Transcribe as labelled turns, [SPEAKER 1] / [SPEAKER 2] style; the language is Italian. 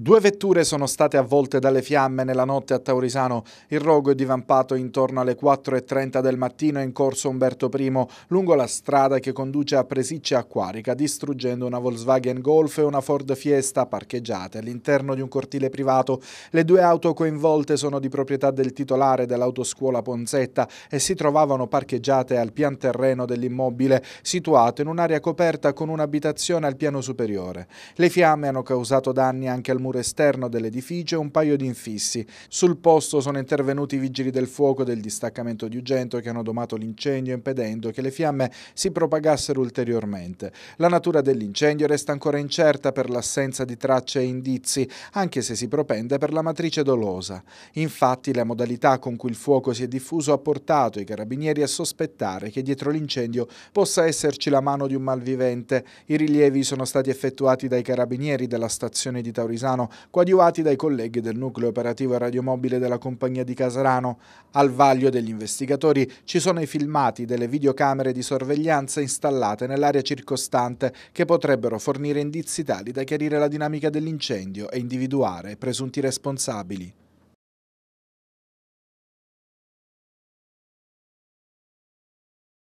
[SPEAKER 1] Due vetture sono state avvolte dalle fiamme nella notte a Taurisano. Il rogo è divampato intorno alle 4.30 del mattino in corso Umberto I, lungo la strada che conduce a Presicce Acquarica, distruggendo una Volkswagen Golf e una Ford Fiesta parcheggiate all'interno di un cortile privato. Le due auto coinvolte sono di proprietà del titolare dell'autoscuola Ponzetta e si trovavano parcheggiate al pian terreno dell'immobile, situato in un'area coperta con un'abitazione al piano superiore. Le fiamme hanno causato danni anche al muro esterno dell'edificio e un paio di infissi. Sul posto sono intervenuti i vigili del fuoco del distaccamento di Ugento che hanno domato l'incendio impedendo che le fiamme si propagassero ulteriormente. La natura dell'incendio resta ancora incerta per l'assenza di tracce e indizi, anche se si propende per la matrice dolosa. Infatti la modalità con cui il fuoco si è diffuso ha portato i carabinieri a sospettare che dietro l'incendio possa esserci la mano di un malvivente. I rilievi sono stati effettuati dai carabinieri della stazione di Taurisano Casertano, coadiuvati dai colleghi del nucleo operativo radiomobile della compagnia di Casarano. Al vaglio degli investigatori ci sono i filmati delle videocamere di sorveglianza installate nell'area circostante che potrebbero fornire indizi tali da chiarire la dinamica dell'incendio e individuare presunti responsabili.